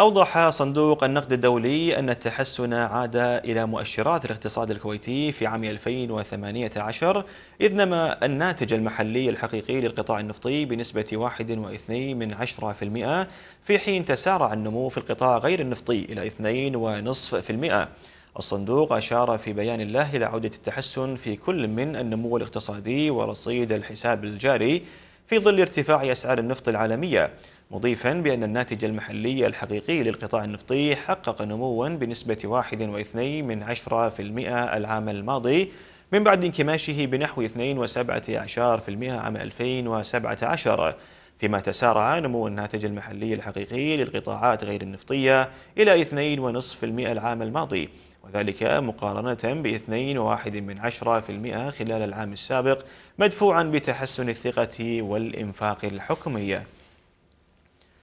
أوضح صندوق النقد الدولي أن التحسن عاد إلى مؤشرات الاقتصاد الكويتي في عام 2018 إذ نما الناتج المحلي الحقيقي للقطاع النفطي بنسبة 1.2 من في حين تسارع النمو في القطاع غير النفطي إلى 2.5% الصندوق أشار في بيان له إلى عودة التحسن في كل من النمو الاقتصادي ورصيد الحساب الجاري في ظل ارتفاع أسعار النفط العالمية مضيفا بأن الناتج المحلي الحقيقي للقطاع النفطي حقق نموا بنسبة 1.2 من 10% العام الماضي من بعد انكماشه بنحو 2.7% عام 2017 فيما تسارع نمو الناتج المحلي الحقيقي للقطاعات غير النفطية إلى 2.5% العام الماضي وذلك مقارنة ب 2.1% خلال العام السابق مدفوعا بتحسن الثقة والإنفاق الحكومي